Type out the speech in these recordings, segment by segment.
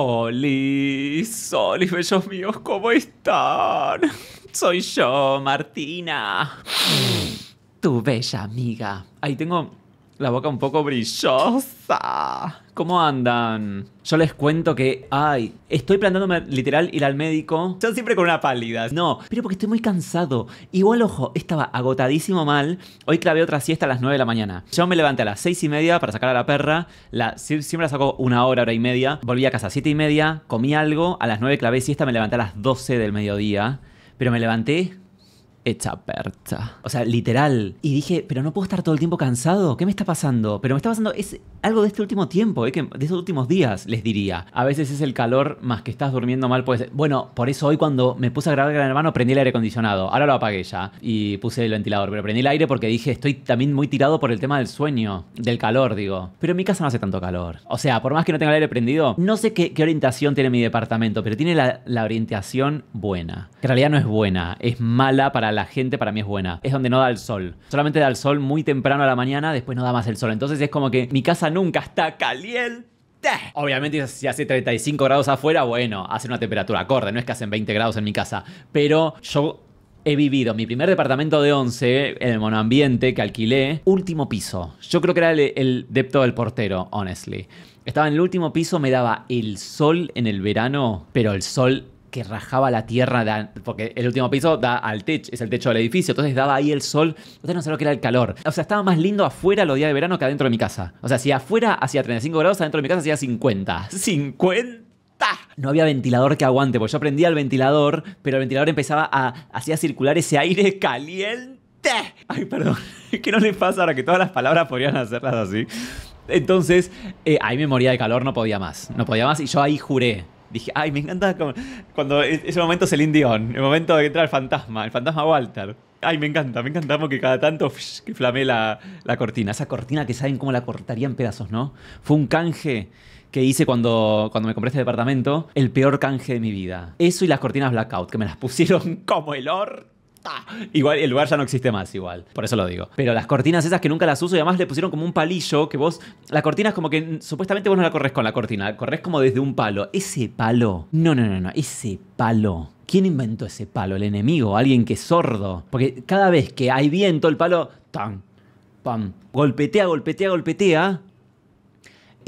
Oli, ¡Soli, bellos míos, ¿cómo están? Soy yo, Martina, tu bella amiga. Ahí tengo la boca un poco brillosa. ¿Cómo andan? Yo les cuento que, ay, estoy plantándome literal ir al médico. Yo siempre con una pálida. No, pero porque estoy muy cansado. Igual, ojo, estaba agotadísimo mal. Hoy clavé otra siesta a las 9 de la mañana. Yo me levanté a las 6 y media para sacar a la perra. siempre la saco una hora, hora y media. Volví a casa a 7 y media, comí algo. A las 9 clavé siesta, me levanté a las 12 del mediodía. Pero me levanté hecha percha. O sea, literal. Y dije, pero no puedo estar todo el tiempo cansado. ¿Qué me está pasando? Pero me está pasando es algo de este último tiempo, eh, de esos últimos días, les diría. A veces es el calor más que estás durmiendo mal. Pues, bueno, por eso hoy cuando me puse a grabar Gran Hermano prendí el aire acondicionado. Ahora lo apagué ya y puse el ventilador. Pero prendí el aire porque dije, estoy también muy tirado por el tema del sueño, del calor, digo. Pero en mi casa no hace tanto calor. O sea, por más que no tenga el aire prendido, no sé qué, orientación tiene mi departamento, pero tiene la, orientación buena. en realidad no es buena, es mala para la gente para mí es buena. Es donde no da el sol. Solamente da el sol muy temprano a la mañana, después no da más el sol. Entonces es como que mi casa nunca está caliente. Obviamente si hace 35 grados afuera, bueno, hace una temperatura acorde, no es que hacen 20 grados en mi casa, pero yo he vivido mi primer departamento de 11 en el monoambiente que alquilé, último piso. Yo creo que era el, el depto del portero, honestly. Estaba en el último piso, me daba el sol en el verano, pero el sol que rajaba la tierra, porque el último piso da al techo, es el techo del edificio, entonces daba ahí el sol, entonces no sé lo que era el calor. O sea, estaba más lindo afuera los días de verano que adentro de mi casa. O sea, si afuera hacía 35 grados, adentro de mi casa hacía 50. ¡50! No había ventilador que aguante, porque yo prendía el ventilador, pero el ventilador empezaba a, hacía circular ese aire caliente. Ay, perdón, ¿qué no le pasa ahora que todas las palabras podrían hacerlas así? Entonces, eh, ahí me moría de calor, no podía más, no podía más, y yo ahí juré, dije, ay, me encanta cuando e-, ese momento es el indión. el momento de entrar el fantasma, el fantasma Walter. Ay, me encanta, me encanta que cada tanto que flamé la, cortina. Esa cortina que saben cómo la cortaría en pedazos, ¿no? Fue un canje que hice cuando, cuando me compré este departamento, el peor canje de mi vida. Eso y las cortinas blackout, que me las pusieron como el or... Igual el lugar ya no existe más, igual. Por eso lo digo. Pero las cortinas esas que nunca las uso y además le pusieron como un palillo que vos. Las cortinas como que supuestamente vos no la corres con la cortina, corres como desde un palo. Ese palo. No, no, no, no. Ese palo. ¿Quién inventó ese palo? ¿El enemigo? ¿Alguien que es sordo? Porque cada vez que hay viento, el palo. Tan, pam. Golpetea, golpetea, golpetea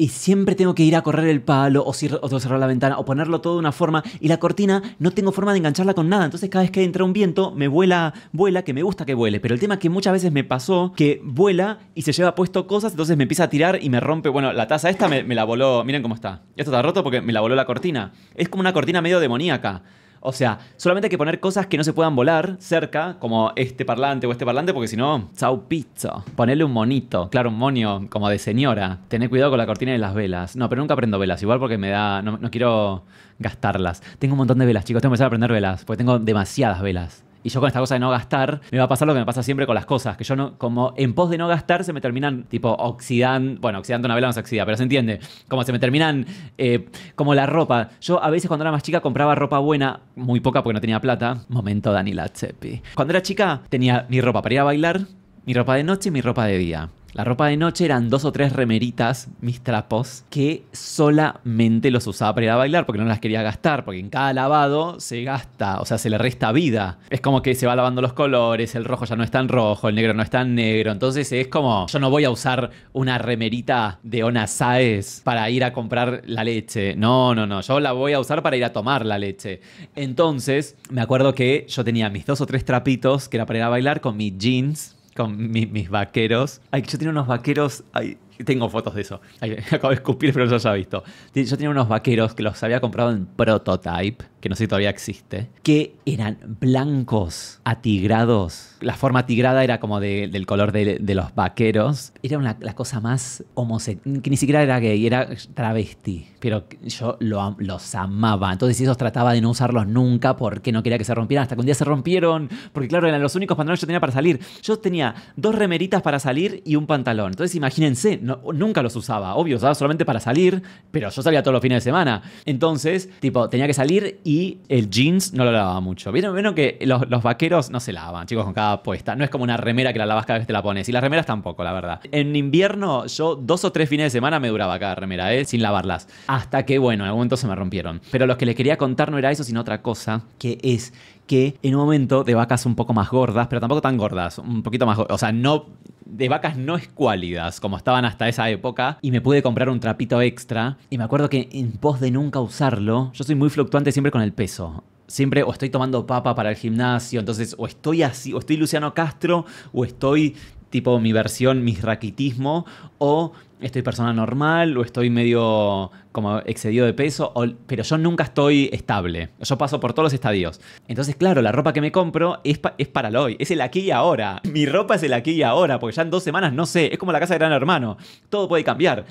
y siempre tengo que ir a correr el palo o, cerrar la ventana o ponerlo todo de una forma y la cortina no tengo forma de engancharla con nada. Entonces cada vez que entra un viento me vuela, vuela, que me gusta que vuele. Pero el tema que muchas veces me pasó que vuela y se lleva puesto cosas, entonces me empieza a tirar y me rompe. Bueno, la taza esta me, me la voló, miren cómo está. Esto está roto porque me la voló la cortina. Es como una cortina medio demoníaca. O sea, solamente hay que poner cosas que no se puedan volar cerca, como este parlante o este parlante, porque si no, chau pizza! Ponerle un monito, claro, un monio como de señora. Tener cuidado con la cortina y las velas. No, pero nunca prendo velas, igual porque me da. No, quiero gastarlas. Tengo un montón de velas, chicos, tengo que empezar a prender velas, porque tengo demasiadas velas. Y yo con esta cosa de no gastar, me va a pasar lo que me pasa siempre con las cosas, que yo no, como en pos de no gastar, se me terminan tipo oxidando, bueno, oxidando una vela no se oxida, pero se entiende, como se me terminan, eh, como la ropa. Yo a veces cuando era más chica compraba ropa buena, muy poca porque no tenía plata. Momento Dani Lazzepi. Cuando era chica tenía mi ropa para ir a bailar, mi ropa de noche y mi ropa de día. La ropa de noche eran dos o tres remeritas, mis trapos, que solamente los usaba para ir a bailar porque no las quería gastar, porque en cada lavado se gasta, o sea, se le resta vida. Es como que se va lavando los colores, el rojo ya no es tan rojo, el negro no es tan negro, entonces es como, yo no voy a usar una remerita de Ona Saez para ir a comprar la leche, no, no, no, yo la voy a usar para ir a tomar la leche. Entonces, me acuerdo que yo tenía mis dos o tres trapitos que era para ir a bailar con mis jeans con mis vaqueros. Ay, yo tenía unos vaqueros. Ay, tengo fotos de eso. acabo de escupir, pero no se ha visto. Yo tenía unos vaqueros que los había comprado en Prototype, que no sé si todavía existe, que eran blancos, atigrados. La forma atigrada era como del color de, los vaqueros. Era una, la cosa más homosexual, que ni siquiera era gay, era travesti. Pero yo los amaba. Entonces ellos trataba de no usarlos nunca porque no quería que se rompieran. Hasta que un día se rompieron, porque claro, eran los únicos pantalones que yo tenía para salir. Yo tenía dos remeritas para salir y un pantalón. Entonces imagínense, nunca los usaba, obvio, usaba solamente para salir, pero yo salía todos los fines de semana. Entonces, tipo, tenía que salir y el jeans no lo lavaba mucho. ¿Vieron, que los, vaqueros no se lavan, chicos, con cada puesta? No es como una remera que la lavas cada vez que te la pones. Y las remeras tampoco, la verdad. En invierno, yo dos o tres fines de semana me duraba cada remera, ¿eh? Sin lavarlas. Hasta que, bueno, en algún momento se me rompieron. Pero lo que les quería contar no era eso, sino otra cosa, que es que en un momento de vacas un poco más gordas, pero tampoco tan gordas, un poquito más gordas. O sea, no de vacas no es escuálidas, como estaban hasta esa época, y me pude comprar un trapito extra. Y me acuerdo que en pos de nunca usarlo, yo soy muy fluctuante siempre con el peso siempre o estoy tomando papa para el gimnasio, entonces o estoy así, o estoy Luciano Castro, o estoy tipo mi versión, mi raquitismo, o estoy persona normal, o estoy medio como excedido de peso, pero yo nunca estoy estable. Yo paso por todos los estadios. Entonces, claro, la ropa que me compro es, para el hoy, es el aquí y ahora. Mi ropa es el aquí y ahora, porque ya en dos semanas no sé, es como la casa de gran hermano, todo puede cambiar.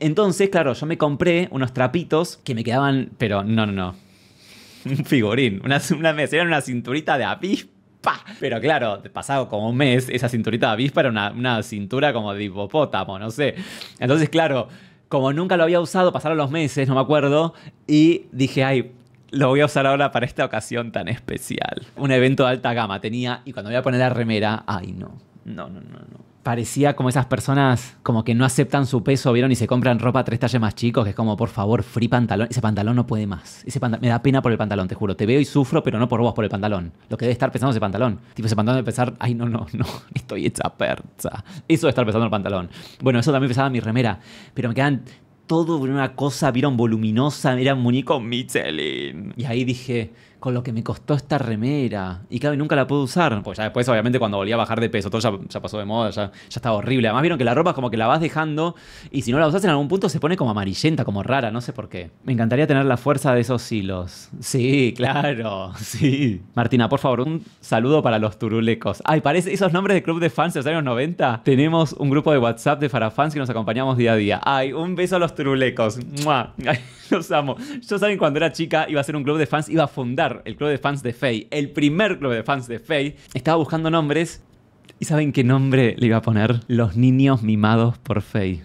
Entonces, claro, yo me compré unos trapitos que me quedaban, pero no, no, no. Un figurín, una, una, una cinturita de avispa pero claro, pasado como un mes, esa cinturita de avispa era una, cintura como de hipopótamo, no sé. Entonces, claro, como nunca lo había usado, pasaron los meses, no me acuerdo, y dije, ay, lo voy a usar ahora para esta ocasión tan especial. Un evento de alta gama tenía, y cuando voy a poner la remera, ay, no, no, no, no, no parecía como esas personas como que no aceptan su peso, ¿vieron? Y se compran ropa tres talles más chicos, que es como, por favor, free pantalón. Ese pantalón no puede más. Ese me da pena por el pantalón, te juro. Te veo y sufro, pero no por vos, por el pantalón. Lo que debe estar pensando ese pantalón. Tipo, ese pantalón debe pensar, ay, no, no, no, estoy hecha percha. Eso de estar pensando el pantalón. Bueno, eso también pesaba mi remera. Pero me quedan todo una cosa, ¿vieron? Voluminosa, eran muñecos Michelin. Y ahí dije con lo que me costó esta remera. Y claro, nunca la pude usar. Pues ya después, obviamente, cuando volví a bajar de peso, todo ya, pasó de moda, ya, ya, estaba horrible. Además, vieron que la ropa como que la vas dejando y si no la usas en algún punto se pone como amarillenta, como rara, no sé por qué. Me encantaría tener la fuerza de esos hilos. Sí, claro, sí. Martina, por favor, un saludo para los turulecos. Ay, parece esos nombres de club de fans de los años 90. Tenemos un grupo de WhatsApp de farafans que nos acompañamos día a día. Ay, un beso a los turulecos. los amo. Yo saben cuando era chica iba a ser un club de fans, iba a fundar el club de fans de Faye, el primer club de fans de Faye, estaba buscando nombres y ¿saben qué nombre le iba a poner? Los niños mimados por Faye.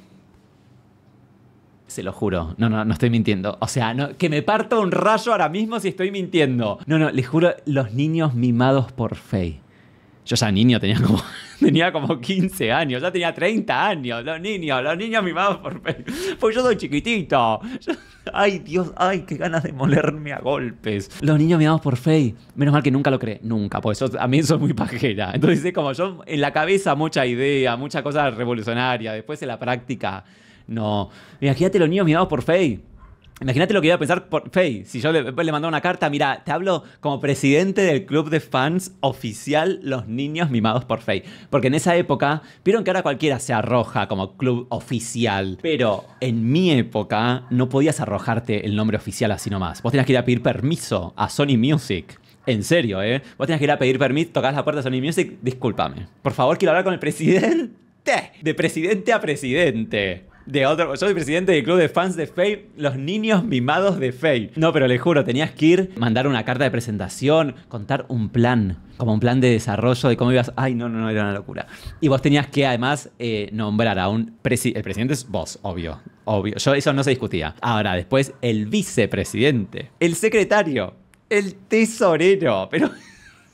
Se lo juro, no, no, no estoy mintiendo. O sea, que me parto un rayo ahora mismo si estoy mintiendo. No, no, les juro, los niños mimados por Faye. Yo ya niño, tenía como, tenía como 15 años, ya tenía 30 años. Los niños, los niños mimados por Pues yo soy chiquitito. ay, Dios, ay, qué ganas de molerme a golpes. Los niños mimados por fe. Menos mal que nunca lo creé, nunca, porque a mí soy muy pajera. Entonces es como yo en la cabeza mucha idea, mucha cosa revolucionaria. Después en la práctica, no. Imagínate los niños mimados por fe. Imagínate lo que iba a pensar por Faye. Si yo le, le mandaba una carta, mira, te hablo como presidente del club de fans oficial Los Niños Mimados por Faye. Porque en esa época, vieron que ahora cualquiera se arroja como club oficial. Pero en mi época no podías arrojarte el nombre oficial así nomás. Vos tenías que ir a pedir permiso a Sony Music. En serio, ¿eh? Vos tenías que ir a pedir permiso, tocar la puerta de Sony Music, discúlpame. Por favor, quiero hablar con el presidente. De presidente a presidente otro. Yo soy presidente del club de fans de Fei los niños mimados de Faye. No, pero le juro, tenías que ir, mandar una carta de presentación, contar un plan, como un plan de desarrollo de cómo ibas. Ay, no, no, no, era una locura. Y vos tenías que además eh, nombrar a un presidente. El presidente es vos, obvio. Obvio. Yo eso no se discutía. Ahora, después, el vicepresidente, el secretario, el tesorero. Pero.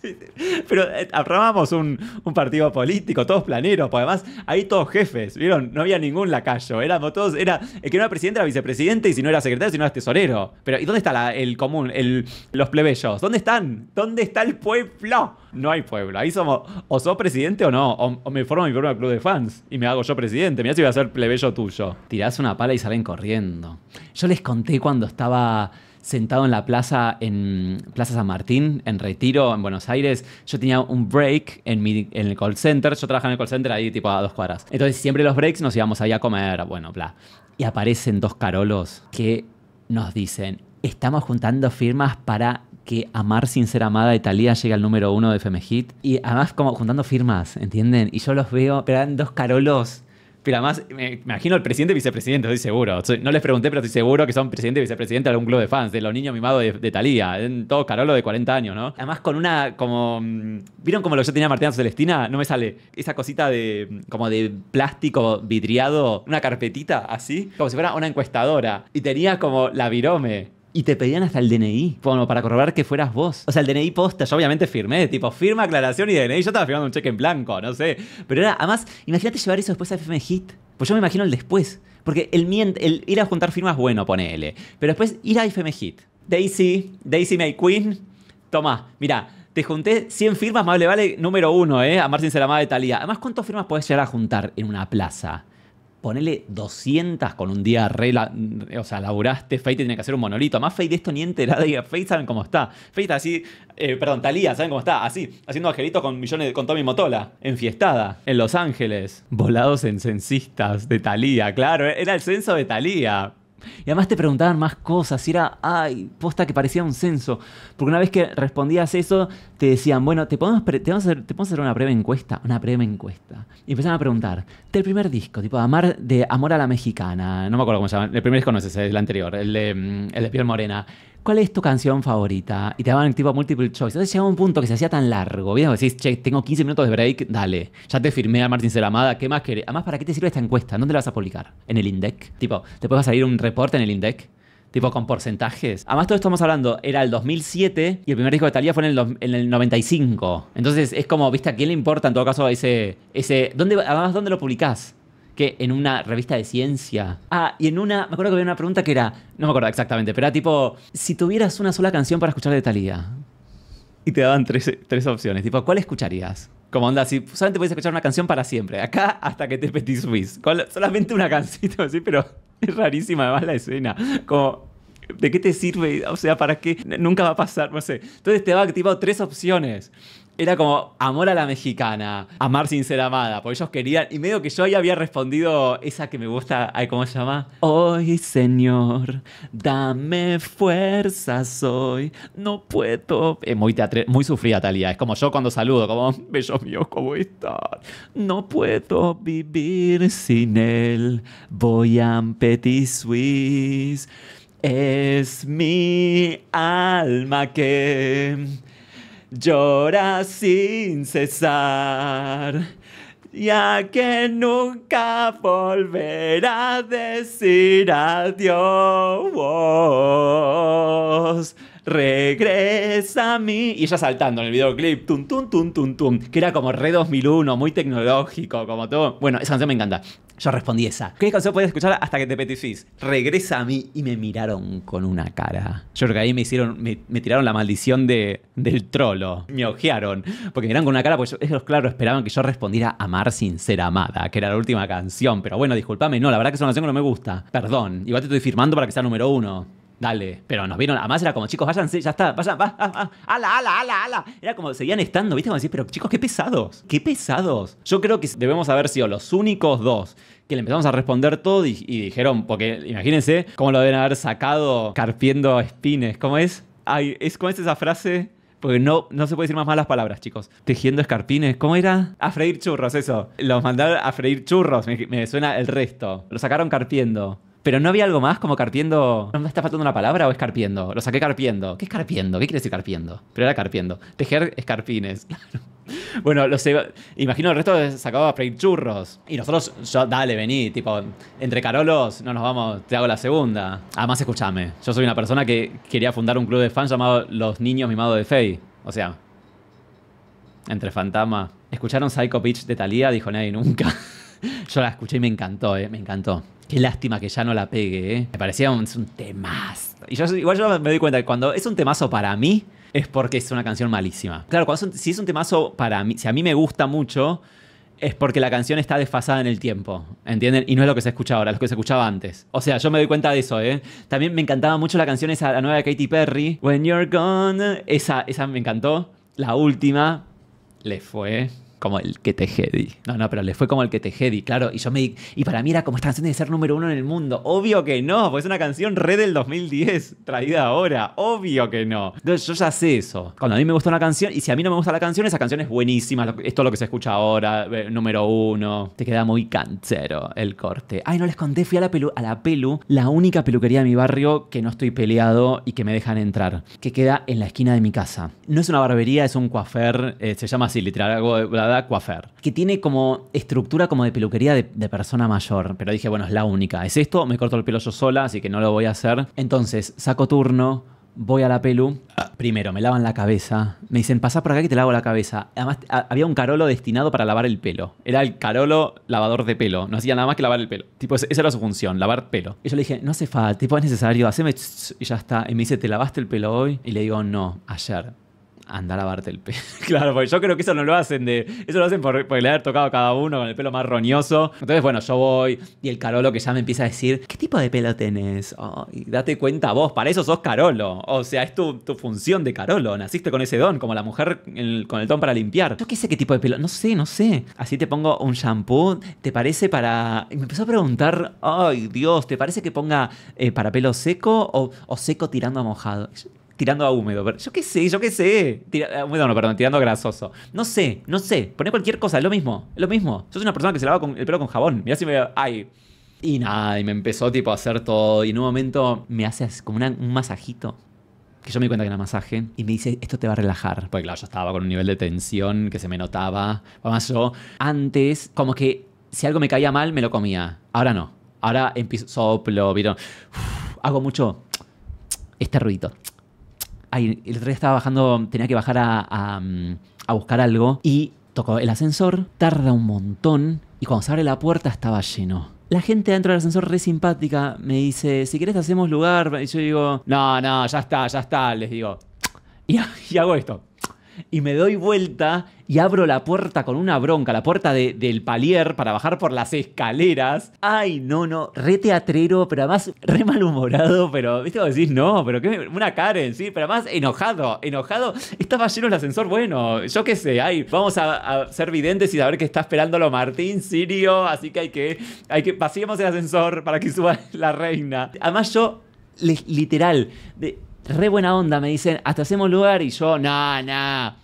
Pero eh, armamos un, partido político, todos planeros, porque además ahí todos jefes, ¿vieron? No había ningún lacayo, éramos todos, era, el que no era presidente era vicepresidente y si no era secretario, si no era tesorero. Pero ¿y dónde está el común, el, los plebeyos? ¿Dónde están? ¿Dónde está el pueblo? No hay pueblo, ahí somos, o sos presidente o no, o, me formo mi propio club de fans y me hago yo presidente, mirá si voy a ser plebeyo tuyo. Tirás una pala y salen corriendo. Yo les conté cuando estaba sentado en la plaza, en Plaza San Martín, en Retiro, en Buenos Aires. Yo tenía un break en, en el call center. Yo trabajaba en el call center ahí, tipo a dos cuadras. Entonces, siempre los breaks nos íbamos allá a comer, bueno, bla. Y aparecen dos carolos que nos dicen: Estamos juntando firmas para que Amar sin ser amada de Talía llegue al número uno de Hit, Y además como juntando firmas, ¿entienden? Y yo los veo, pero eran dos carolos pero además, me imagino el presidente y vicepresidente, estoy seguro. No les pregunté, pero estoy seguro que son presidente y vicepresidente de algún club de fans, de los niños mimados de, de Talía, todos Carolo de 40 años, ¿no? Además, con una como. Mm, ¿Vieron como lo que yo tenía Martina Celestina? No me sale. Esa cosita de. Mm, como de plástico vidriado, una carpetita así, como si fuera una encuestadora. Y tenía como la virome y te pedían hasta el DNI, como para corroborar que fueras vos. O sea, el DNI posta, yo obviamente firmé, tipo, firma aclaración y DNI, yo estaba firmando un cheque en blanco, no sé. Pero era, además, imagínate llevar eso después a FM Hit. Pues yo me imagino el después. Porque el, el ir a juntar firmas, bueno, ponele. Pero después ir a FM Hit. Daisy, Daisy May Queen, toma, mira, te junté 100 firmas, más le vale número uno, ¿eh? A Marcin Selamada de Talía. Además, ¿cuántas firmas puedes llegar a juntar en una plaza? ponele 200 con un día re, o sea, laburaste, Fate tiene que hacer un monolito. más Faye de esto ni enterada Faye saben cómo está. está así, eh, perdón, Talía, saben cómo está, así, haciendo angelitos con millones, con Tommy Motola, enfiestada, en Los Ángeles, volados en censistas de Talía, claro, eh, era el censo de Talía. Y además te preguntaban más cosas y era, ay, posta que parecía un censo. Porque una vez que respondías eso, te decían, bueno, te podemos, te vamos hacer, una breve encuesta, una breve encuesta. Y empezaban a preguntar, el primer disco, tipo Amar de Amor a la Mexicana, no me acuerdo cómo se llama, el primer disco no sé, el anterior, el de, mm, el de Piel Morena. ¿cuál es tu canción favorita? Y te daban tipo multiple choice. Entonces llegaba un punto que se hacía tan largo. Y decís, che, tengo 15 minutos de break, dale. Ya te firmé a Martín Selamada, ¿qué más querés? Además, ¿para qué te sirve esta encuesta? ¿Dónde la vas a publicar? ¿En el INDEC? Tipo, ¿te puedes salir un reporte en el INDEC? Tipo con porcentajes. Además, todo esto estamos hablando era el 2007 y el primer disco de Talía fue en el, 95. Entonces, es como, ¿viste? ¿A quién le importa en todo caso ese. ese ¿dónde, además, ¿dónde lo publicás? que en una revista de ciencia. Ah, y en una, me acuerdo que había una pregunta que era, no me acuerdo exactamente, pero era tipo, si tuvieras una sola canción para escuchar de talía, Y te daban tres, tres opciones, tipo, ¿cuál escucharías? Como onda, si solamente puedes escuchar una canción para siempre, acá hasta que te petit Solamente una canción, así, pero es rarísima además la escena. Como, ¿de qué te sirve? O sea, ¿para qué? Nunca va a pasar, no sé. Entonces te va activado tres opciones era como amor a la mexicana, amar sin ser amada, porque ellos querían, y medio que yo ahí había respondido esa que me gusta, ¿cómo se llama? Hoy, Señor, dame fuerza, hoy, no puedo. Es muy, muy sufrida, Talía, es como yo cuando saludo, como, bello mío, ¿cómo estás? No puedo vivir sin él, voy a Petit Suisse. Es mi alma que llora sin cesar, ya que nunca volverá a decir adiós. Regresa a mí. Y ya saltando en el videoclip. Tum, tum, tum, tum, tum. Que era como re 2001, muy tecnológico, como todo. Bueno, esa canción me encanta. Yo respondí esa. ¿Qué canción podías escuchar hasta que te peticís? Regresa a mí y me miraron con una cara. Yo creo que ahí me hicieron, me, tiraron la maldición de, del trolo. Me ojearon. Porque me miraron con una cara, porque ellos, claro, esperaban que yo respondiera Amar sin ser amada, que era la última canción. Pero bueno, discúlpame, no, la verdad que es una canción que no me gusta. Perdón. Igual te estoy firmando para que sea número uno dale. Pero nos vieron, además era como, chicos, váyanse, ya está, vayan, va, va, ah, ah, ala, ala, ala, ala. Era como, seguían estando, ¿viste? Como decís, pero chicos, qué pesados, qué pesados. Yo creo que debemos haber sido los únicos dos que le empezamos a responder todo y, dijeron, porque imagínense cómo lo deben haber sacado carpiendo espines. ¿Cómo es? Ay, es, ¿cómo es esa frase? Porque no, no se puede decir más malas palabras, chicos. Tejiendo escarpines, ¿cómo era? A freír churros, eso. Los mandaron a freír churros, me, me suena el resto. Lo sacaron carpiendo. Pero no había algo más como carpiendo. ¿No me está faltando una palabra o es carpiendo? Lo saqué carpiendo. ¿Qué es carpiendo? ¿Qué quiere decir carpiendo? Pero era carpiendo. Tejer escarpines. Claro. Bueno, los, imagino el resto sacaba a freír churros. Y nosotros, yo, dale, vení, tipo, entre carolos, no nos vamos, te hago la segunda. Además, escúchame, yo soy una persona que quería fundar un club de fans llamado Los Niños Mimados de Fey. O sea, entre fantasma. ¿Escucharon Psycho Beach de Thalía? Dijo nadie nunca. Yo la escuché y me encantó, ¿eh? me encantó. Qué lástima que ya no la pegue, ¿eh? Me parecía un, temazo. Y yo, igual yo me doy cuenta que cuando es un temazo para mí, es porque es una canción malísima. Claro, si es un temazo para mí, si a mí me gusta mucho, es porque la canción está desfasada en el tiempo, ¿entienden? Y no es lo que se escucha ahora, es lo que se escuchaba antes. O sea, yo me doy cuenta de eso, ¿eh? También me encantaba mucho la canción esa, la nueva de Katy Perry, When You're Gone, esa, esa me encantó. La última le fue como el que te jedi. No, no, pero le fue como el que te jedi, claro. Y yo me di... y para mí era como esta canción de ser número uno en el mundo. Obvio que no, porque es una canción re del 2010, traída ahora. Obvio que no. Entonces yo ya sé eso. Cuando a mí me gusta una canción, y si a mí no me gusta la canción, esa canción es buenísima. esto Es lo que se escucha ahora, eh, número uno. Te queda muy cancero el corte. Ay, no les conté, fui a la pelu, a la pelu, la única peluquería de mi barrio que no estoy peleado y que me dejan entrar. Que queda en la esquina de mi casa. No es una barbería, es un coafer, eh, se llama así, literal, algo de, que tiene como estructura como de peluquería de, persona mayor. Pero dije, bueno, es la única. Es esto, me corto el pelo yo sola, así que no lo voy a hacer. Entonces, saco turno, voy a la pelu. Ah, primero, me lavan la cabeza. Me dicen, pasa por acá que te lavo la cabeza. Además, había un carolo destinado para lavar el pelo. Era el carolo lavador de pelo. No hacía nada más que lavar el pelo. Tipo, esa era su función, lavar pelo. Y yo le dije, no hace falta, tipo, es necesario, haceme... Y ya está. Y me dice, ¿te lavaste el pelo hoy? Y le digo, no, ayer anda a lavarte el pelo. claro, porque yo creo que eso no lo hacen de. Eso lo hacen por, le haber tocado a cada uno con el pelo más roñoso. Entonces, bueno, yo voy y el Carolo que ya me empieza a decir: ¿Qué tipo de pelo tenés? y date cuenta vos, para eso sos Carolo. O sea, es tu, función de Carolo. Naciste con ese don, como la mujer con el don para limpiar. Yo qué sé qué tipo de pelo. No sé, no sé. Así te pongo un shampoo, ¿te parece para.? Y me empezó a preguntar: ¡Ay, Dios! ¿Te parece que ponga eh, para pelo seco o, o seco tirando a mojado? tirando a húmedo. yo qué sé, yo qué sé. a húmedo ah, no, perdón, tirando grasoso. No sé, no sé. Poner cualquier cosa, es lo mismo, es lo mismo. Yo soy una persona que se lava el pelo con jabón. mira si me... Ay. Y nada, y me empezó tipo a hacer todo. Y en un momento me hace como un masajito que yo me di cuenta que era masaje, y me dice, esto te va a relajar. Porque claro, yo estaba con un nivel de tensión que se me notaba. Vamos yo, antes, como que si algo me caía mal, me lo comía. Ahora no. Ahora empiezo, soplo, vieron, hago mucho este ruido. Ay, el otro estaba bajando, tenía que bajar mm, a, buscar algo y tocó el ascensor, tarda un montón y cuando se abre la puerta estaba lleno. La gente dentro del ascensor re simpática me dice, si quieres hacemos lugar, y yo digo, no, no, ya está, ya está, les digo. y hago esto y me doy vuelta y abro la puerta con una bronca, la puerta del palier para bajar por las escaleras. Ay, no, no, re teatrero, pero además re malhumorado, pero, ¿viste? Decís, no, pero qué, una Karen, sí, pero además enojado, enojado. Estaba lleno el ascensor, bueno, yo qué sé, ay, vamos a, ser videntes y saber que está esperándolo Martín Sirio, así que hay que, hay que, pasemos el ascensor para que suba la reina. Además yo, literal, de re buena onda, me dicen, hasta hacemos lugar y yo, no, no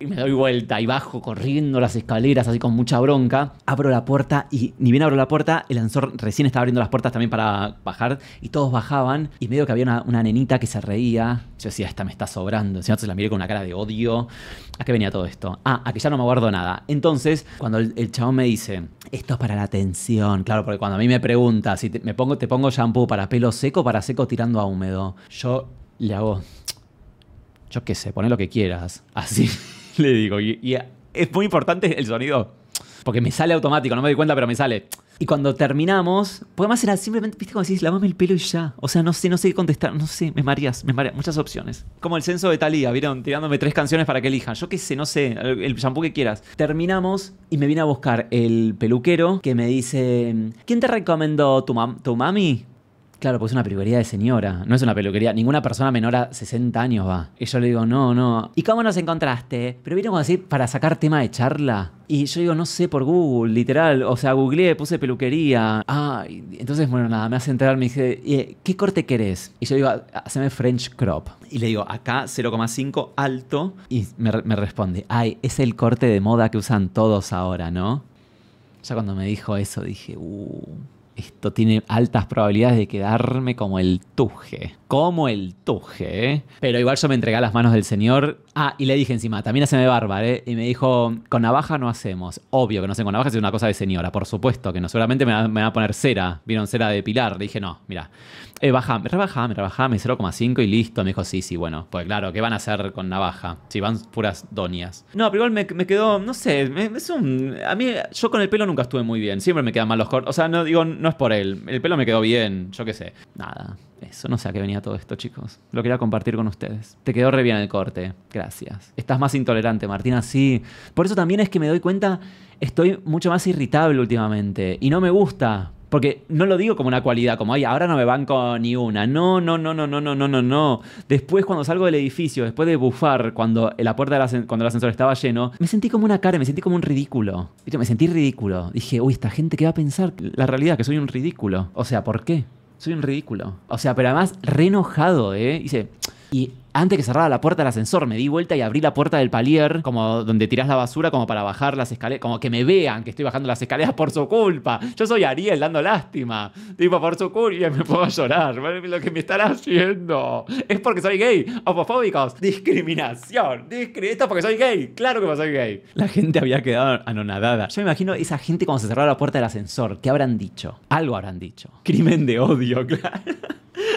Y me doy vuelta y bajo corriendo las escaleras así con mucha bronca. Abro la puerta y ni bien abro la puerta, el lanzor recién estaba abriendo las puertas también para bajar y todos bajaban y medio que había una, nenita que se reía. Yo decía, esta me está sobrando. Si no, se la miré con una cara de odio. ¿A qué venía todo esto? Ah, a que ya no me guardo nada. Entonces, cuando el, chabón me dice, esto es para la atención, claro, porque cuando a mí me pregunta si me pongo, te pongo shampoo para pelo seco, para seco tirando a húmedo, yo le hago, yo qué sé, poné lo que quieras. Así le digo. Y, es muy importante el sonido. Porque me sale automático, no me di cuenta, pero me sale. Y cuando terminamos, porque además simplemente, viste, como decís, lavame el pelo y ya. O sea, no sé, no sé contestar, no sé, me mareas, me mareas. Muchas opciones. Como el censo de Talía, ¿vieron? Tirándome tres canciones para que elijan. Yo qué sé, no sé, el shampoo que quieras. Terminamos y me viene a buscar el peluquero que me dice: ¿Quién te recomendó tu, tu mami? Claro, pues es una peluquería de señora, no es una peluquería. Ninguna persona menor a 60 años va. Y yo le digo, no, no. ¿Y cómo nos encontraste? Pero vino como decir, para sacar tema de charla. Y yo digo, no sé, por Google, literal. O sea, googleé, puse peluquería. Ah, entonces, bueno, nada, me hace entrar, me dice, eh, ¿qué corte querés? Y yo digo, haceme French crop. Y le digo, acá 0,5 alto. Y me, me responde, ay, es el corte de moda que usan todos ahora, ¿no? Ya cuando me dijo eso dije, uh esto tiene altas probabilidades de quedarme como el tuje como el tuje. Pero igual yo me entregué a las manos del señor. Ah, y le dije encima, también haceme bárbaro, ¿eh? Y me dijo, con navaja no hacemos. Obvio que no sé, con navaja es una cosa de señora, por supuesto que no. Seguramente me va, a poner cera. ¿Vieron cera de pilar? Le dije, no, mira, eh, me rebajame, me 0,5 y listo. Me dijo, sí, sí, bueno. Pues claro, ¿qué van a hacer con navaja? Si van puras doñas. No, pero igual me, quedó, no sé, es un... A mí, yo con el pelo nunca estuve muy bien. Siempre me quedan mal los cortes. O sea, no digo, no es por él. El pelo me quedó bien, yo qué sé. Nada. Eso, no sé a qué venía todo esto, chicos. Lo quería compartir con ustedes. Te quedó re bien el corte. Gracias. Estás más intolerante, Martina, sí. Por eso también es que me doy cuenta, estoy mucho más irritable últimamente. Y no me gusta. Porque no lo digo como una cualidad, como, ay, ahora no me banco ni una. No, no, no, no, no, no, no, no, no. Después, cuando salgo del edificio, después de bufar, cuando la puerta del ascensor, cuando el ascensor estaba lleno, me sentí como una cara, me sentí como un ridículo. Me sentí ridículo. Dije, uy, esta gente, ¿qué va a pensar? La realidad, que soy un ridículo. O sea, ¿por qué? Soy un ridículo. O sea, pero además re enojado, ¿eh? Dice, y antes que cerrara la puerta del ascensor, me di vuelta y abrí la puerta del palier, como donde tirás la basura, como para bajar las escaleras, como que me vean que estoy bajando las escaleras por su culpa. Yo soy Ariel dando lástima. Tipo, por su culpa, y me puedo llorar. Lo que me están haciendo es porque soy gay. Homofóbicos, discriminación. Discri esto es porque soy gay. Claro que soy gay. La gente había quedado anonadada. Yo me imagino esa gente cuando se cerró la puerta del ascensor. ¿Qué habrán dicho? Algo habrán dicho. Crimen de odio, claro.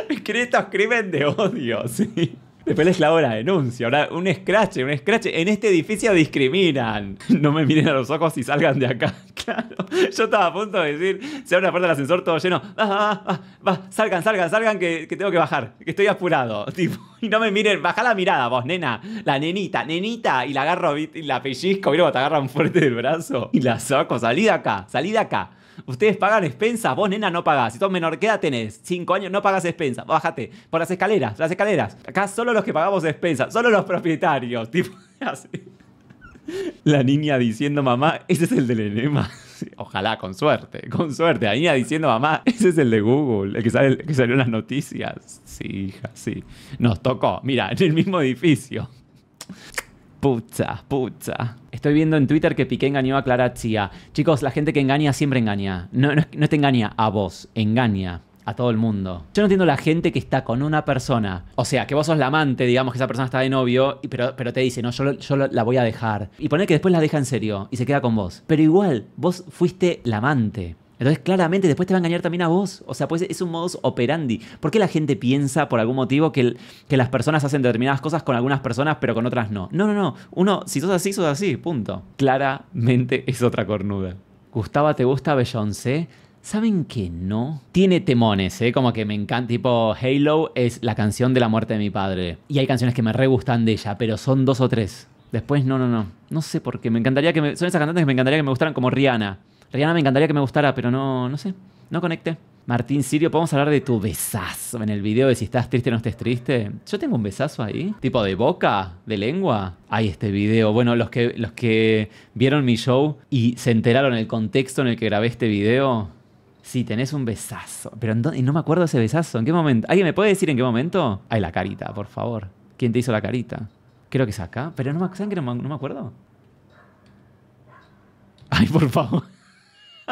Escritos crimen de odio, sí. Después es la hora de denuncia. Ahora, un scratch, un scratch. En este edificio discriminan. No me miren a los ojos y salgan de acá. Claro. Yo estaba a punto de decir, se abre la puerta del ascensor todo lleno. va, ah, ah, ah, va, salgan, salgan, salgan, que, tengo que bajar. Que estoy apurado. Tipo, y no me miren. Baja la mirada vos, nena. La nenita, nenita. Y la agarro y la pellizco. mira luego te agarran fuerte del brazo. Y la saco. Salí de acá, salí de acá. Ustedes pagan expensas, vos nena no pagás. Si sos menor queda tenés Cinco años, no pagas expensas. Bájate. Por las escaleras, las escaleras. Acá solo los que pagamos expensas, solo los propietarios. Tipo, así. La niña diciendo, mamá, ese es el del enema. Ojalá, con suerte, con suerte. La niña diciendo, mamá, ese es el de Google, el que, sale, el que salió en las noticias. Sí, hija, sí. Nos tocó, mira, en el mismo edificio. Puta, puta. Estoy viendo en Twitter que Piqué engañó a Clara Chía. Chicos, la gente que engaña siempre engaña. No, no, te engaña a vos, engaña a todo el mundo. Yo no entiendo la gente que está con una persona. O sea, que vos sos la amante, digamos que esa persona está de novio, pero, pero te dice, no, yo, yo la voy a dejar. Y poner que después la deja en serio y se queda con vos. Pero igual, vos fuiste la amante. Entonces, claramente, después te va a engañar también a vos. O sea, pues es un modus operandi. ¿Por qué la gente piensa, por algún motivo, que, las personas hacen determinadas cosas con algunas personas, pero con otras no? No, no, no. Uno, si sos así, sos así. Punto. Claramente es otra cornuda. Gustaba ¿te gusta Beyoncé? ¿Saben que no? Tiene temones, ¿eh? Como que me encanta, tipo Halo es la canción de la muerte de mi padre. Y hay canciones que me re gustan de ella, pero son dos o tres. Después, no, no, no. No sé por qué. Me encantaría que Son esas cantantes que me encantaría que me gustaran como Rihanna. Rihanna me encantaría que me gustara, pero no, no sé, no conecte. Martín Sirio, podemos hablar de tu besazo en el video de si estás triste o no estés triste. Yo tengo un besazo ahí, tipo de boca, de lengua. Ay, este video. Bueno, los que, los que vieron mi show y se enteraron el contexto en el que grabé este video, Sí, tenés un besazo. Pero no me acuerdo ese besazo. ¿En qué momento? ¿Alguien me puede decir en qué momento? Ay, la carita, por favor. ¿Quién te hizo la carita? Creo que es acá. Pero no ¿saben que no me acuerdo? Ay, por favor.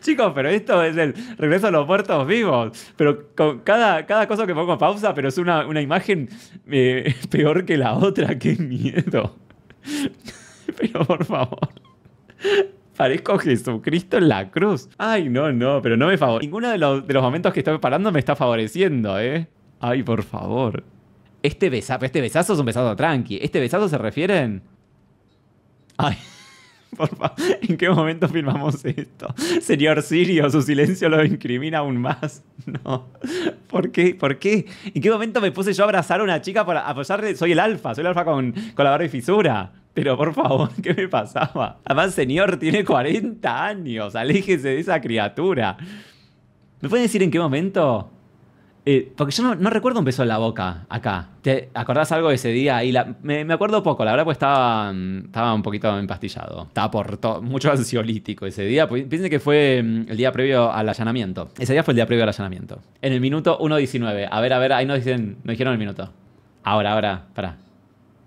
Chicos, pero esto es el regreso a los muertos vivos. Pero con cada, cada cosa que pongo pausa, pero es una, imagen eh, peor que la otra. ¡Qué miedo! pero por favor. Parezco Jesucristo en la cruz. Ay, no, no, pero no me favorece. Ninguno de los, de los, momentos que estoy parando me está favoreciendo, ¿eh? Ay, por favor. Este besazo, este besazo es un besazo tranqui. Este besazo se refieren Ay. Por favor, ¿en qué momento filmamos esto? Señor Sirio, su silencio lo incrimina aún más. No. ¿Por qué? ¿Por qué? ¿En qué momento me puse yo a abrazar a una chica para apoyarle? Soy el alfa, soy el alfa con, con la barra y fisura. Pero por favor, ¿qué me pasaba? Además, señor, tiene 40 años. Aléjese de esa criatura. ¿Me puede decir en qué momento eh, porque yo no, recuerdo un beso en la boca acá. ¿Te acordás algo de ese día? Y me, acuerdo poco, la verdad, pues estaba, mm, estaba un poquito empastillado. Estaba por todo, mucho ansiolítico ese día. Piensen que fue mm, el día previo al allanamiento. Ese día fue el día previo al allanamiento. En el minuto 1.19. A ver, a ver, ahí nos, dicen, me dijeron el minuto. Ahora, ahora, para,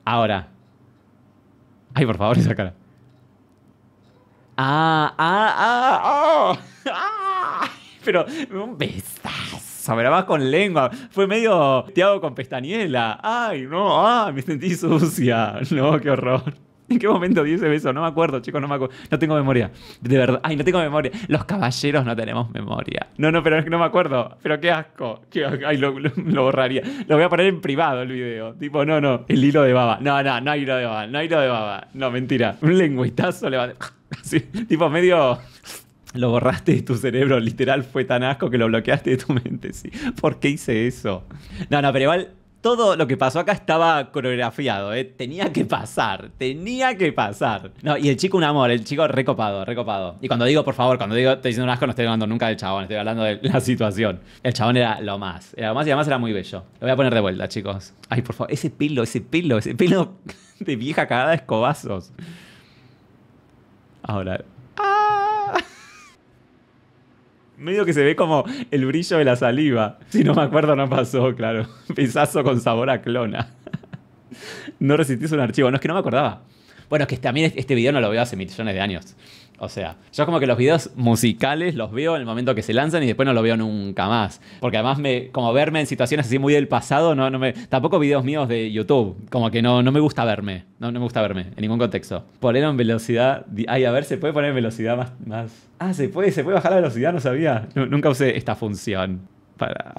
Ahora. Ay, por favor, esa cara. Ah, ah, ah, ah. ah pero un beso sobraba con lengua. Fue medio hago con pestañela. Ay, no, ah, me sentí sucia. No, qué horror. ¿En qué momento dice eso? No me acuerdo, chicos, no me acuerdo. No tengo memoria. De verdad. Ay, no tengo memoria. Los caballeros no tenemos memoria. No, no, pero es que no me acuerdo. Pero qué asco. Ay, lo, lo, borraría. Lo voy a poner en privado el video. Tipo, no, no. El hilo de baba. No, no, no hay hilo de baba. No hay hilo de baba. No, mentira. Un lengüetazo le va a... Sí. tipo medio lo borraste de tu cerebro, literal fue tan asco que lo bloqueaste de tu mente, sí. ¿Por qué hice eso? No, no, pero igual todo lo que pasó acá estaba coreografiado, ¿eh? Tenía que pasar, tenía que pasar. No, y el chico un amor, el chico recopado, recopado. Y cuando digo, por favor, cuando digo, estoy diciendo un asco, no estoy hablando nunca del chabón, estoy hablando de la situación. El chabón era lo más, era lo más y además era muy bello. Lo voy a poner de vuelta, chicos. Ay, por favor, ese pelo, ese pelo, ese pelo de vieja cagada de escobazos. Ahora, medio que se ve como el brillo de la saliva. Si no me acuerdo, no pasó, claro. Pisazo con sabor a clona. No resistís un archivo. No, es que no me acordaba. Bueno, es que también este video no lo veo hace millones de años. O sea, yo como que los videos musicales los veo en el momento que se lanzan y después no lo veo nunca más. Porque además me, como verme en situaciones así muy del pasado, no, no me, tampoco videos míos de YouTube. Como que no, no me gusta verme. No, me gusta verme en ningún contexto. Poner en velocidad. Ay, a ver, se puede poner en velocidad más. más? Ah, se puede, se puede bajar la velocidad, no sabía. nunca usé esta función. Para.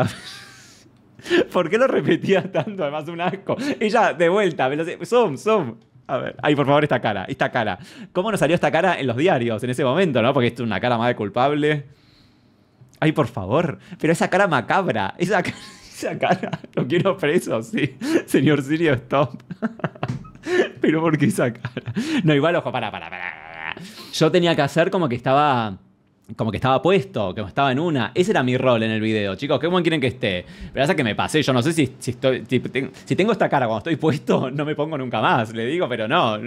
¿Por qué lo repetía tanto? Además, un asco. ya, de vuelta, velocidad. Zoom, zoom. A ver, ay, por favor, esta cara, esta cara. ¿Cómo nos salió esta cara en los diarios en ese momento, no? Porque esto es una cara más de culpable. Ay, por favor, pero esa cara macabra, esa, esa cara, lo quiero preso, sí. Señor Sirio, stop. pero ¿por qué esa cara? No, igual, ojo, para, para, para. Yo tenía que hacer como que estaba como que estaba puesto, que estaba en una. Ese era mi rol en el video, chicos. ¿Qué buen quieren que esté? Pero pasa que me pasé. Yo no sé si, tengo esta cara cuando estoy puesto, no me pongo nunca más. Le digo, pero no.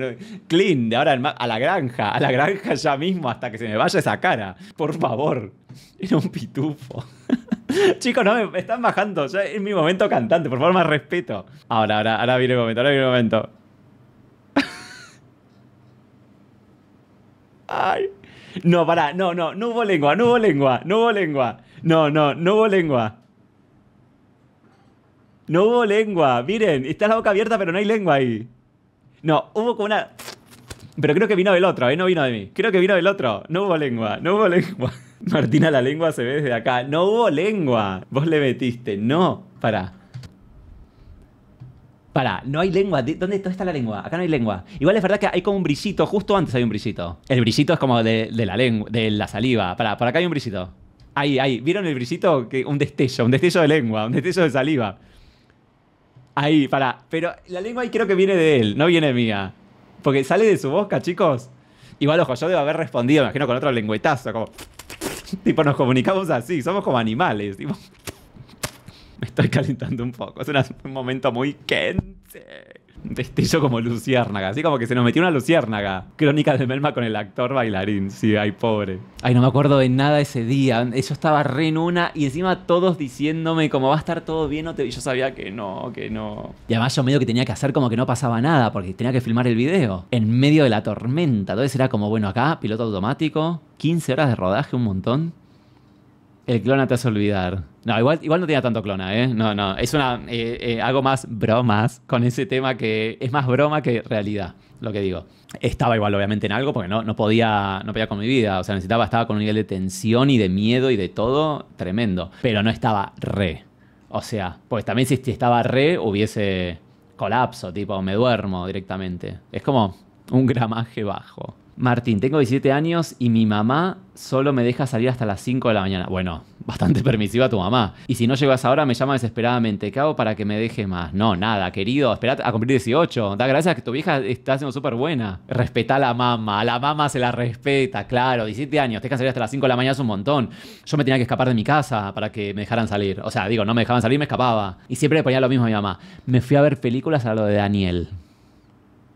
Clean, de ahora a la granja. A la granja ya mismo hasta que se me vaya esa cara. Por favor. Era un pitufo. Chicos, no me están bajando. Ya es mi momento cantante. Por favor, más respeto. Ahora, ahora, ahora viene el momento. Ahora viene el momento. Ay. No, pará, no, no, no hubo lengua, no hubo lengua, no hubo lengua. No, no, no hubo lengua. No hubo lengua, miren, está la boca abierta pero no hay lengua ahí. No, hubo como una... Pero creo que vino del otro, ¿eh? No vino de mí. Creo que vino del otro. No hubo lengua, no hubo lengua. Martina, la lengua se ve desde acá. No hubo lengua. Vos le metiste, no. Pará. Para, no hay lengua. ¿Dónde, está la lengua? Acá no hay lengua. Igual es verdad que hay como un brisito, justo antes hay un brisito. El brisito es como de, la lengua, de la saliva. Para, por acá hay un brisito. Ahí, ahí. ¿Vieron el brisito? Que, un destello, un destello de lengua, un destello de saliva. Ahí, para. Pero la lengua ahí creo que viene de él, no viene mía. Porque sale de su boca, chicos. Igual, ojo, yo debo haber respondido, me imagino, con otro lengüetazo, como. tipo, nos comunicamos así, somos como animales, tipo. me estoy calentando un poco. Es un momento muy quente un Destello como luciérnaga, así como que se nos metió una luciérnaga. Crónica de Melma con el actor bailarín, sí, ay, pobre. Ay, no me acuerdo de nada ese día. Yo estaba re en una y encima todos diciéndome como va a estar todo bien, Y yo sabía que no, que no. Y además yo medio que tenía que hacer como que no pasaba nada porque tenía que filmar el video en medio de la tormenta. Entonces era como, bueno, acá, piloto automático, 15 horas de rodaje, un montón. El clona te hace olvidar. No, igual, igual no tenía tanto clona, ¿eh? No, no. Es una. Eh, eh, hago más bromas con ese tema que es más broma que realidad, lo que digo. Estaba igual, obviamente, en algo porque no, no, podía, no podía con mi vida. O sea, necesitaba, estaba con un nivel de tensión y de miedo y de todo tremendo. Pero no estaba re. O sea, pues también si estaba re, hubiese colapso, tipo, me duermo directamente. Es como un gramaje bajo. Martín, tengo 17 años y mi mamá solo me deja salir hasta las 5 de la mañana. Bueno, bastante permisiva tu mamá. Y si no llegas ahora, me llama desesperadamente. ¿Qué hago para que me deje más? No, nada, querido. Espera a cumplir 18. Da gracias que tu vieja está siendo súper buena. Respeta a la mamá. A la mamá se la respeta, claro. 17 años. Te que salir hasta las 5 de la mañana es un montón. Yo me tenía que escapar de mi casa para que me dejaran salir. O sea, digo, no me dejaban salir, me escapaba. Y siempre le ponía lo mismo a mi mamá. Me fui a ver películas a lo de Daniel.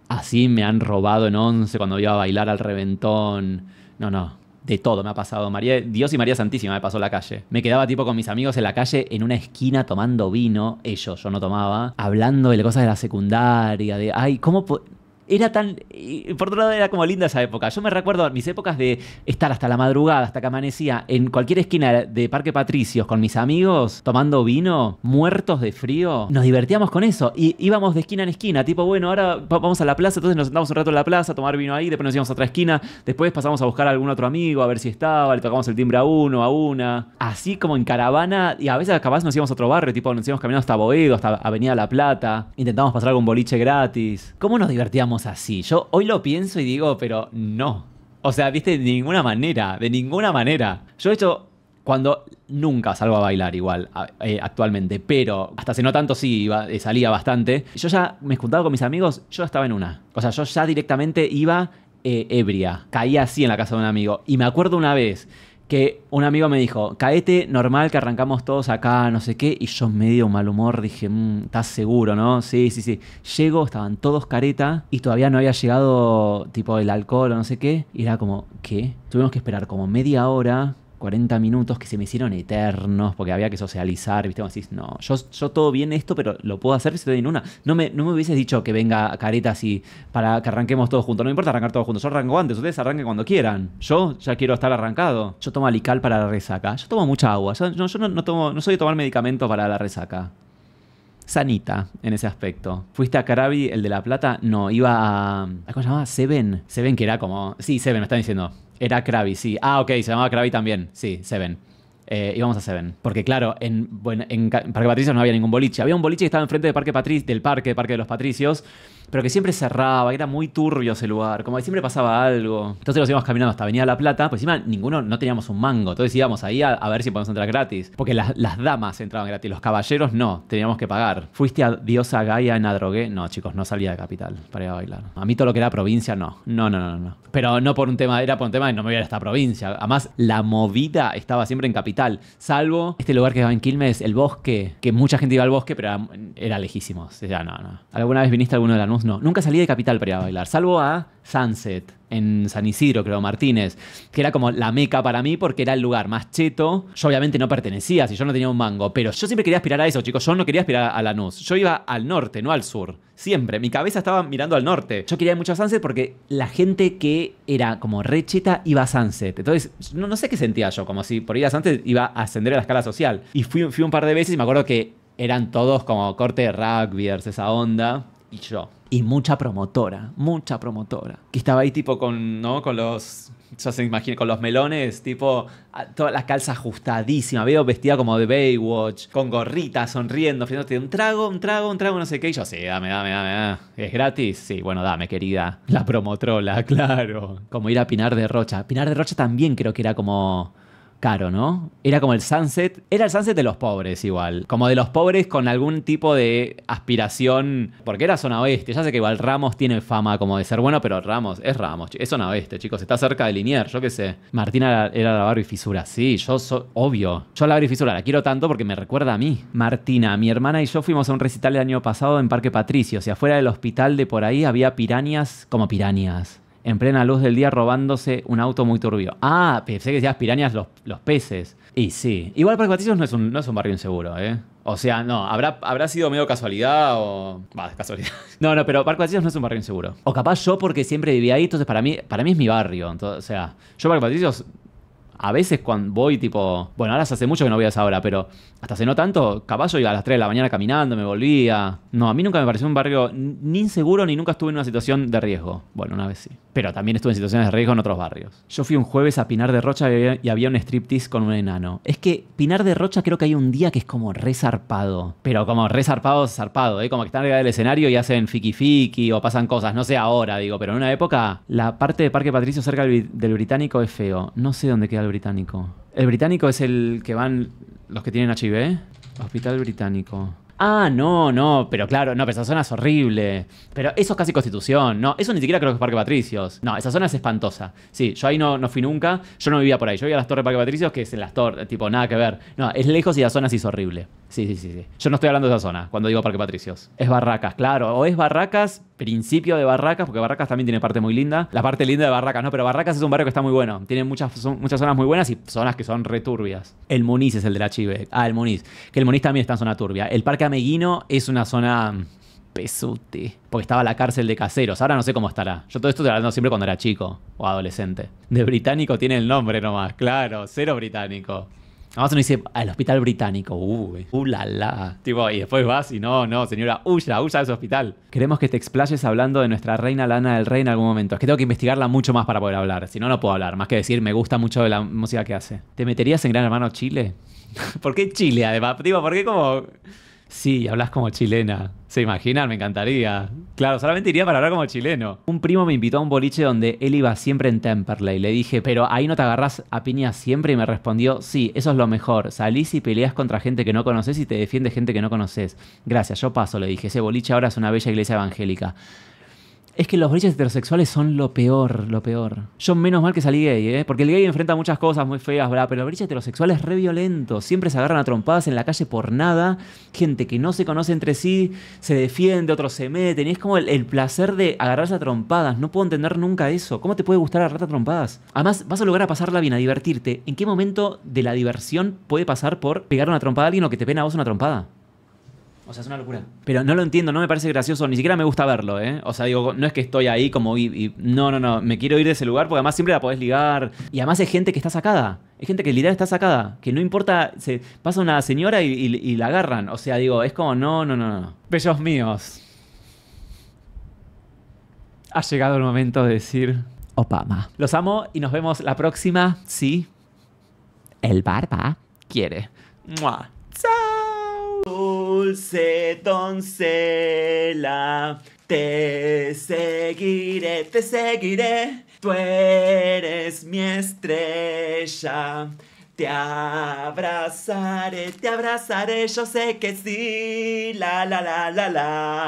Así me han robado en 11 cuando iba a bailar al reventón. No, no de todo me ha pasado. María, Dios y María Santísima me pasó la calle. Me quedaba tipo con mis amigos en la calle, en una esquina, tomando vino, ellos, yo no tomaba, hablando de cosas de la secundaria, de, ay, ¿cómo era tan. por otro lado, era como linda esa época. Yo me recuerdo mis épocas de estar hasta la madrugada, hasta que amanecía, en cualquier esquina de Parque Patricios con mis amigos, tomando vino, muertos de frío. Nos divertíamos con eso. Y íbamos de esquina en esquina, tipo, bueno, ahora vamos a la plaza, entonces nos sentamos un rato en la plaza, a tomar vino ahí, después nos íbamos a otra esquina, después pasamos a buscar a algún otro amigo, a ver si estaba, le tocamos el timbre a uno, a una. Así como en caravana, y a veces capaz nos íbamos a otro barrio, tipo, nos íbamos caminando hasta Boedo, hasta Avenida La Plata, intentamos pasar algún boliche gratis. ¿Cómo nos divertíamos? así. Yo hoy lo pienso y digo, pero no. O sea, viste, de ninguna manera, de ninguna manera. Yo he hecho cuando nunca salgo a bailar igual eh, actualmente, pero hasta hace no tanto sí eh, salía bastante. Yo ya me juntaba con mis amigos, yo estaba en una. O sea, yo ya directamente iba eh, ebria, caía así en la casa de un amigo. Y me acuerdo una vez que un amigo me dijo, caete normal que arrancamos todos acá, no sé qué, y yo medio mal humor dije, mm, estás seguro, ¿no? Sí, sí, sí. Llego, estaban todos careta y todavía no había llegado tipo el alcohol o no sé qué, y era como, ¿qué? Tuvimos que esperar como media hora 40 minutos que se me hicieron eternos porque había que socializar, ¿viste? Como decís, no, yo, todo bien esto, pero lo puedo hacer si estoy en una. No me, no me hubieses dicho que venga caretas así para que arranquemos todos juntos. No me importa arrancar todos juntos, yo arranco antes, ustedes arranquen cuando quieran. Yo ya quiero estar arrancado. Yo tomo alical para la resaca. Yo tomo mucha agua. Yo, no, soy de tomar medicamentos para la resaca. Sanita en ese aspecto. ¿Fuiste a Carabi, el de La Plata? No, iba a. ¿Cómo se llamaba? Seven. Seven, que era como. Sí, Seven, me están diciendo. Era Krabi, sí. Ah, ok, se llamaba Krabi también. Sí, Seven. Eh, íbamos a Seven. Porque claro, en, en Parque Patricios no había ningún boliche. Había un boliche que estaba enfrente del Parque del parque, Parque de los Patricios pero que siempre cerraba, era muy turbio ese lugar, como siempre pasaba algo. Entonces nos íbamos caminando hasta Avenida La Plata, pues encima ninguno no teníamos un mango, entonces íbamos ahí a, ver si podemos entrar gratis, porque las, damas entraban gratis, los caballeros no, teníamos que pagar. ¿Fuiste a Diosa Gaia en Adrogué? No, chicos, no salía de capital para ir a bailar. A mí todo lo que era provincia, no. No, no, no, no. Pero no por un tema, era por un tema de no me voy a ir esta provincia. Además, la movida estaba siempre en capital, salvo este lugar que estaba en Quilmes, el bosque, que mucha gente iba al bosque, pero era, lejísimo lejísimos. O no, no. ¿Alguna vez viniste a alguno de la no. Nunca salí de Capital para ir a bailar, salvo a Sunset, en San Isidro, creo, Martínez, que era como la meca para mí porque era el lugar más cheto. Yo obviamente no pertenecía, si yo no tenía un mango, pero yo siempre quería aspirar a eso, chicos. Yo no quería aspirar a la Lanús. Yo iba al norte, no al sur. Siempre. Mi cabeza estaba mirando al norte. Yo quería mucho a Sunset porque la gente que era como re cheta iba a Sunset. Entonces, no, sé qué sentía yo, como si por ir a Sunset iba a ascender a la escala social. Y fui, fui un par de veces y me acuerdo que eran todos como corte de rugbyers, esa onda. Y yo. Y mucha promotora, mucha promotora. Que estaba ahí tipo con, ¿no? Con los, ya se imagina, con los melones, tipo, todas las calzas ajustadísima. Veo vestida como de Baywatch, con gorrita, sonriendo, ofreciéndote un trago, un trago, un trago, no sé qué. Y yo, sí, dame, dame, dame. ¿Es gratis? Sí, bueno, dame, querida. La promotrola, claro. Como ir a Pinar de Rocha. Pinar de Rocha también creo que era como caro, ¿no? Era como el sunset. Era el sunset de los pobres igual. Como de los pobres con algún tipo de aspiración. Porque era zona oeste. Ya sé que igual Ramos tiene fama como de ser bueno, pero Ramos es Ramos. Es zona oeste, chicos. Está cerca de Linier, yo qué sé. Martina era la Barbie Fisura. Sí, yo soy obvio. Yo la Barbie Fisura la quiero tanto porque me recuerda a mí. Martina, mi hermana y yo fuimos a un recital el año pasado en Parque Patricio. Y afuera del hospital de por ahí había pirañas como pirañas en plena luz del día robándose un auto muy turbio. Ah, pensé que decías pirañas los, los peces. Y sí. Igual Parque Patricios no es un, no es un barrio inseguro, ¿eh? O sea, no, habrá, habrá sido medio casualidad o. Va, casualidad. No, no, pero Parque Patricios no es un barrio inseguro. O capaz yo porque siempre vivía ahí, entonces para mí, para mí es mi barrio. o sea, yo Parque Patricios a veces cuando voy tipo, bueno, ahora hace mucho que no voy a esa hora, pero hasta hace no tanto, caballo iba a las 3 de la mañana caminando, me volvía. No, a mí nunca me pareció un barrio ni inseguro ni nunca estuve en una situación de riesgo. Bueno, una vez sí. Pero también estuve en situaciones de riesgo en otros barrios. Yo fui un jueves a Pinar de Rocha y había, un striptease con un enano. Es que Pinar de Rocha creo que hay un día que es como resarpado. Pero como resarpado, zarpado, ¿eh? Como que están arriba del escenario y hacen fiki fiki o pasan cosas. No sé ahora, digo, pero en una época la parte de Parque Patricio cerca del, del Británico es feo. No sé dónde queda el británico? El británico es el que van los que tienen HIV. Hospital británico. Ah, no, no, pero claro, no, pero esa zona es horrible. Pero eso es casi Constitución, no, eso ni siquiera creo que es Parque Patricios. No, esa zona es espantosa. Sí, yo ahí no, no fui nunca, yo no vivía por ahí, yo vivía a las Torres Parque Patricios, que es en las Torres, tipo, nada que ver. No, es lejos y la zona sí es horrible. Sí, sí, sí, sí. Yo no estoy hablando de esa zona cuando digo Parque Patricios. Es Barracas, claro, o es Barracas, principio de Barracas, porque Barracas también tiene parte muy linda. La parte linda de Barracas, ¿no? Pero Barracas es un barrio que está muy bueno. Tiene muchas, muchas zonas muy buenas y zonas que son returbias. El Muniz es el de la Chive. Ah, el Muniz. Que el Muniz también está en zona turbia. El Parque Ameguino es una zona pesute. Porque estaba la cárcel de caseros. Ahora no sé cómo estará. Yo todo esto estoy hablando siempre cuando era chico o adolescente. De británico tiene el nombre nomás, claro. Cero británico. Además uno dice, al ah, hospital británico, uh, uh, la la. Tipo, y después vas y no, no, señora, huya, huya de ese hospital. Queremos que te explayes hablando de nuestra reina Lana del Rey en algún momento. Es que tengo que investigarla mucho más para poder hablar, si no, no puedo hablar. Más que decir, me gusta mucho De la música que hace. ¿Te meterías en Gran Hermano Chile? ¿Por qué Chile, además? Tipo, ¿por qué como...? Sí, hablas como chilena. Se imaginan, me encantaría. Claro, solamente iría para hablar como chileno. Un primo me invitó a un boliche donde él iba siempre en Temperley. Le dije, pero ahí no te agarras a piña siempre. Y me respondió, sí, eso es lo mejor. Salís y peleas contra gente que no conoces y te defiende gente que no conoces. Gracias, yo paso, le dije. Ese boliche ahora es una bella iglesia evangélica. Es que los briches heterosexuales son lo peor, lo peor. Yo menos mal que salí gay, ¿eh? Porque el gay enfrenta muchas cosas muy feas, ¿verdad? Pero los heterosexual heterosexuales re violento. Siempre se agarran a trompadas en la calle por nada. Gente que no se conoce entre sí, se defiende, otros se meten. Y es como el, placer de agarrarse a trompadas. No puedo entender nunca eso. ¿Cómo te puede gustar agarrarte a trompadas? Además, vas a lograr a pasarla bien, a divertirte. ¿En qué momento de la diversión puede pasar por pegar una trompada a alguien o que te pena a vos una trompada? O sea, es una locura. Pero no lo entiendo, no me parece gracioso, ni siquiera me gusta verlo, ¿eh? O sea, digo, no es que estoy ahí como y, no, no, no, me quiero ir de ese lugar porque además siempre la podés ligar. Y además hay gente que está sacada. Es gente que literal está sacada. Que no importa, se pasa una señora y, la agarran. O sea, digo, es como, no, no, no, no. Bellos míos. Ha llegado el momento de decir Opama. Los amo y nos vemos la próxima, sí. El barba quiere dulce te seguiré, te seguiré, tú eres mi estrella. Te abrazaré, te abrazaré, yo sé que sí, la la la la la.